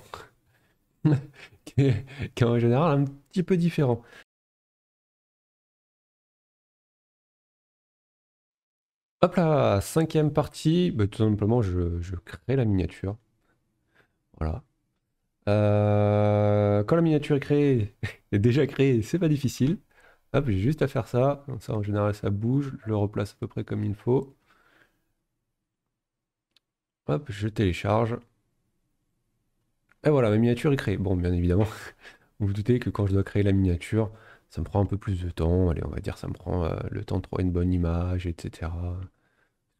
qui est en général un petit peu différent. Hop là, cinquième partie. Bah, tout simplement, je, crée la miniature. Voilà. Euh, quand la miniature est créée, est déjà créée, c'est pas difficile. Hop, j'ai juste à faire ça. ça, en général, ça bouge. Je le replace à peu près comme il faut. Hop, je télécharge. Et voilà, ma miniature est créée. Bon, bien évidemment, vous vous doutez que quand je dois créer la miniature, ça me prend un peu plus de temps. Allez, on va dire, ça me prend euh, le temps de trouver une bonne image, etc.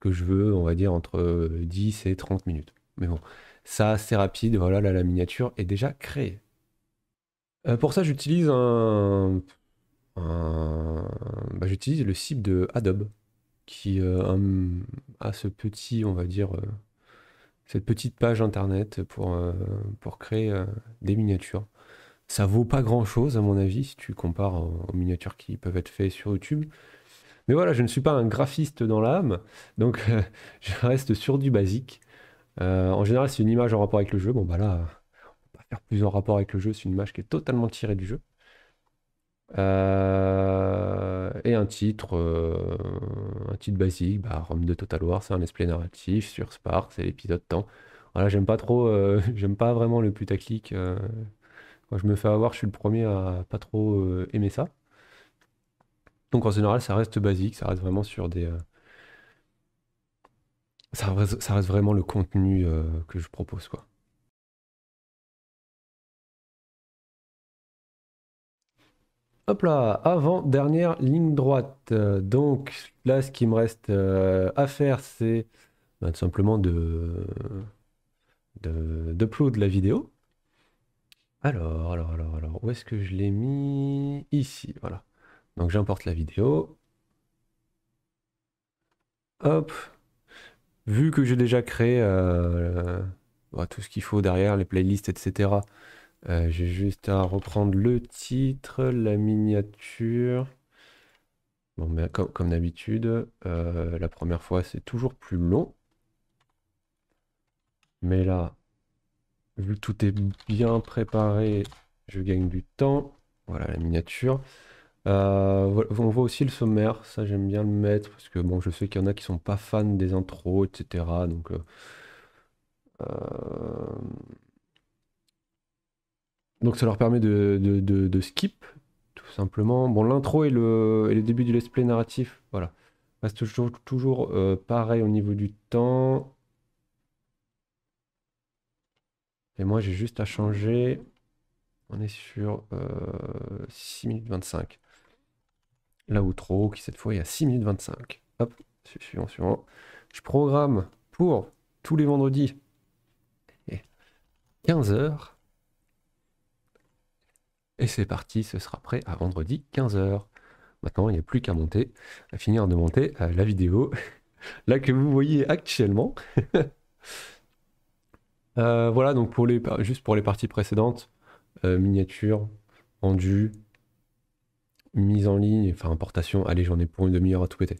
Que je veux, on va dire, entre 10 euh, et 30 minutes. Mais bon, ça, c'est rapide. Voilà, la miniature est déjà créée. Euh, pour ça, j'utilise un. Bah, j'utilise le site de Adobe qui a ce petit, on va dire, cette petite page internet pour, pour créer des miniatures ça vaut pas grand chose à mon avis si tu compares aux miniatures qui peuvent être faites sur YouTube. Mais voilà, je ne suis pas un graphiste dans l'âme, donc euh, je reste sur du basique. Euh, en général, c'est une image en rapport avec le jeu. Bon bah là, on va pas faire plus en rapport avec le jeu, c'est une image qui est totalement tirée du jeu. Euh, et un titre, un titre basique, bah, Rome de Total War, c'est un esprit narratif sur Spark, c'est l'épisode temps. Voilà, j'aime pas trop, j'aime pas vraiment le putaclic je me fais avoir, je suis le premier à pas trop euh, aimer ça. Donc en général, ça reste basique, ça reste vraiment sur des. Euh, ça, reste, vraiment le contenu euh, que je propose, quoi. Hop là, avant dernière ligne droite. donc là, ce qui me reste à faire, c'est bah, tout simplement de d'upload de, la vidéo. Alors, alors, alors, alors, où est-ce que je l'ai mis Ici, voilà. Donc j'importe la vidéo. Hop. Vu que j'ai déjà créé euh, bah, tout ce qu'il faut derrière, les playlists, etc., euh, j'ai juste à reprendre le titre, la miniature. Bon, mais comme, d'habitude, euh, la première fois, c'est toujours plus long. Mais là, Vu que tout est bien préparé, je gagne du temps. Voilà la miniature. Euh, on voit aussi le sommaire, ça j'aime bien le mettre parce que bon, je sais qu'il y en a qui sont pas fans des intros, etc. Donc, euh, euh, donc ça leur permet de, skip tout simplement. Bon, l'intro et le, le début du let's play narratif, voilà, reste toujours, toujours pareil au niveau du temps. Et moi, j'ai juste à changer. On est sur 6 euh, minutes 25. Là où trop, qui cette fois il y a 6 minutes 25. Hop, suivant, suivant. Je programme pour tous les vendredis 15h. Et c'est parti, ce sera prêt à vendredi 15h. Maintenant, il n'y a plus qu'à monter, à finir de monter euh, la vidéo, là que vous voyez actuellement. Euh, voilà, donc pour les, juste pour les parties précédentes, euh, miniature, rendu, mise en ligne, enfin importation, allez j'en ai pour une demi-heure à tout péter.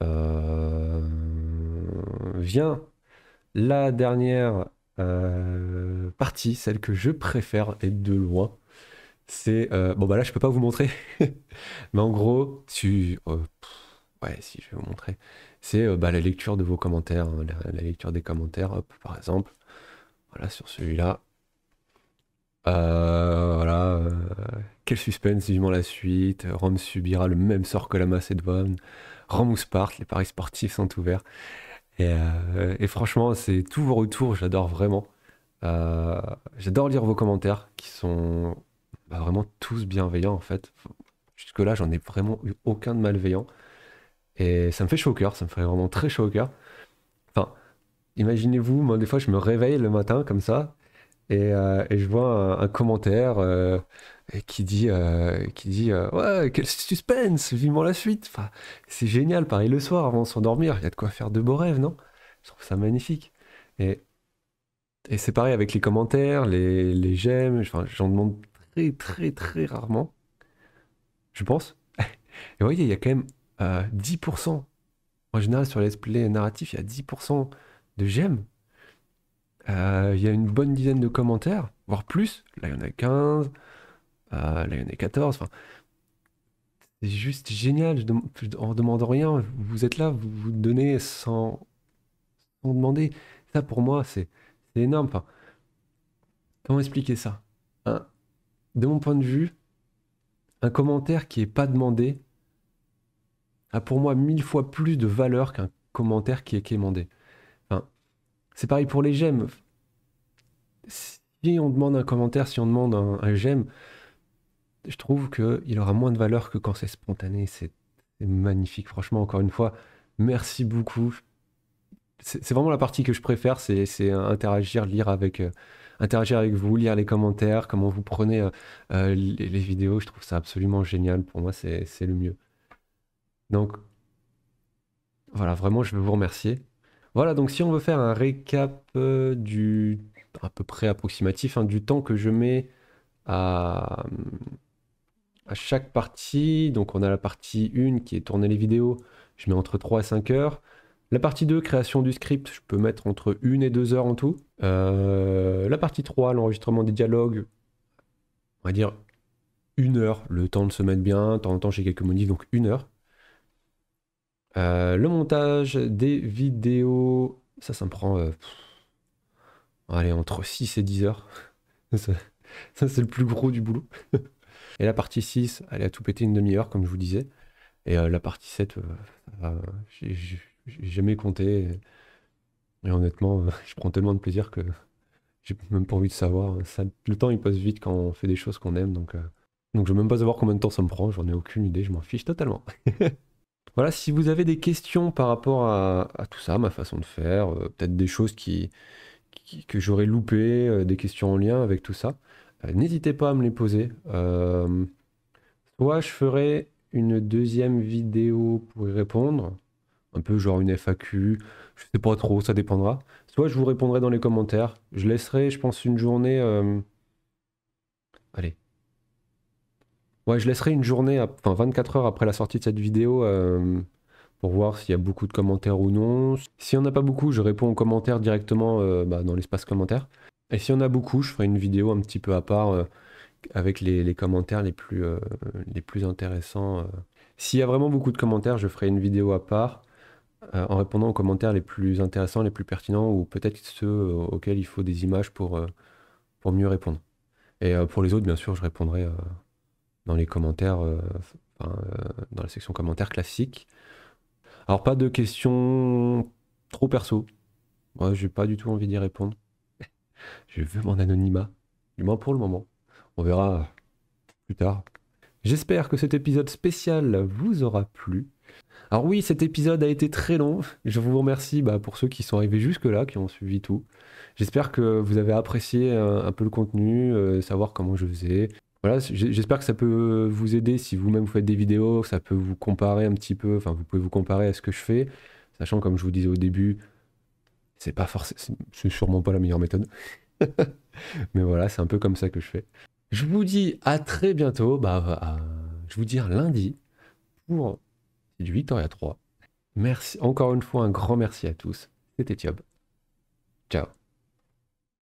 Viens, euh, Vient la dernière partie, celle que je préfère et de loin c'est bon bah là je peux pas vous montrer mais en gros tu Ouais, si, je vais vous montrer. C'est euh, bah, la lecture de vos commentaires, hein, la, lecture des commentaires, hop, par exemple. Voilà, sur celui-là. Euh, voilà. Euh, quel suspense, vivement la suite. Rome subira le même sort que la Macédoine. Rome ou Sparte, les paris sportifs sont ouverts. Et, franchement, c'est tous vos retours, j'adore vraiment. j'adore lire vos commentaires qui sont bah, vraiment tous bienveillants en fait. Jusque-là, j'en ai vraiment eu aucun de malveillant. Et ça me fait chaud au cœur, ça me fait vraiment très chaud au cœur. Enfin, imaginez-vous, moi des fois je me réveille le matin comme ça, et, euh, et je vois un, commentaire euh, qui dit, euh, qui dit Ouais, quel suspense, vivement la suite. Enfin, c'est génial, pareil le soir avant de s'endormir, il y a de quoi faire de beaux rêves, non Je trouve ça magnifique. Et, et c'est pareil avec les commentaires, les, les j'aime, enfin, j'en demande très très très rarement, je pense. Et vous voyez, il y a quand même 10%, en général sur les plays narratifs, il y a 10% de j'aime. Euh, il y a une bonne dizaine de commentaires, voire plus. Là, il y en a 15. Euh, là, il y en a 14. c'est juste génial. Je en demandant rien, vous êtes là, vous vous donnez sans, demander. Ça, pour moi, c'est énorme. comment expliquer ça De mon point de vue, un commentaire qui n'est pas demandé, pour moi mille fois plus de valeur qu'un commentaire qui est quémandé. c'est pareil pour les j'aime. Si on demande un commentaire, si on demande un, j'aime, je trouve qu'il aura moins de valeur que quand c'est spontané. C'est magnifique, franchement, encore une fois. Merci beaucoup. C'est vraiment la partie que je préfère, c'est interagir, lire avec, euh, interagir avec vous, lire les commentaires, comment vous prenez euh, euh, les, vidéos. Je trouve ça absolument génial. Pour moi, c'est le mieux. Donc, voilà, vraiment, je veux vous remercier. Voilà, donc si on veut faire un récap euh, du à peu près approximatif hein, du temps que je mets à, chaque partie. Donc on a la partie 1 qui est tourner les vidéos, je mets entre 3 et 5 heures. La partie 2, création du script, je peux mettre entre 1 et 2 heures en tout. Euh, la partie 3, l'enregistrement des dialogues, on va dire 1 heure, le temps de se mettre bien, de temps en temps j'ai quelques modifs, donc 1 heure. Euh, le montage des vidéos, ça, ça me prend. Euh, allez, entre 6 et 10 heures. ça, c'est le plus gros du boulot. et la partie 6, elle a tout pété une demi-heure, comme je vous disais. Et euh, la partie 7, ah, j'ai jamais compté. Et, honnêtement, je prends tellement de plaisir que j'ai même pas envie de savoir. Ça, le temps, il passe vite quand on fait des choses qu'on aime. Donc, donc je veux même pas savoir combien de temps ça me prend. J'en ai aucune idée. Je m'en fiche totalement. Voilà, si vous avez des questions par rapport à, tout ça, ma façon de faire, euh, peut-être des choses qui, que j'aurais loupées, euh, des questions en lien avec tout ça, euh, n'hésitez pas à me les poser. soit je ferai une deuxième vidéo pour y répondre, un peu genre une FAQ, je sais pas trop, ça dépendra. Soit je vous répondrai dans les commentaires, je laisserai, je pense, une journée... Allez, Ouais, je laisserai une journée, enfin 24 heures après la sortie de cette vidéo euh, pour voir s'il y a beaucoup de commentaires ou non. S'il n'y en a pas beaucoup, je réponds aux commentaires directement euh, bah, dans l'espace commentaire. Et s'il y en a beaucoup, je ferai une vidéo un petit peu à part euh, avec les, commentaires les plus, les plus intéressants. S'il y a vraiment beaucoup de commentaires, je ferai une vidéo à part en répondant aux commentaires les plus intéressants, les plus pertinents ou peut-être ceux auxquels il faut des images pour, pour mieux répondre. Et pour les autres, bien sûr, je répondrai dans les commentaires, euh, euh, dans la section commentaires classique. Alors pas de questions trop perso. Moi, j'ai pas du tout envie d'y répondre. Je veux mon anonymat, du moins pour le moment. On verra euh, plus tard. J'espère que cet épisode spécial vous aura plu. Alors oui, cet épisode a été très long. Je vous remercie bah, pour ceux qui sont arrivés jusque-là, qui ont suivi tout. J'espère que vous avez apprécié un, peu le contenu, savoir comment je faisais, voilà, j'espère que ça peut vous aider si vous-même vous faites des vidéos, ça peut vous comparer un petit peu, enfin vous pouvez vous comparer à ce que je fais, sachant comme je vous disais au début, c'est pas forcément, c'est sûrement pas la meilleure méthode, mais voilà, c'est un peu comme ça que je fais. Je vous dis à très bientôt, bah, je vous dis à lundi pour du Victoria 3. Merci, encore une fois un grand merci à tous. C'était Thiob. Ciao.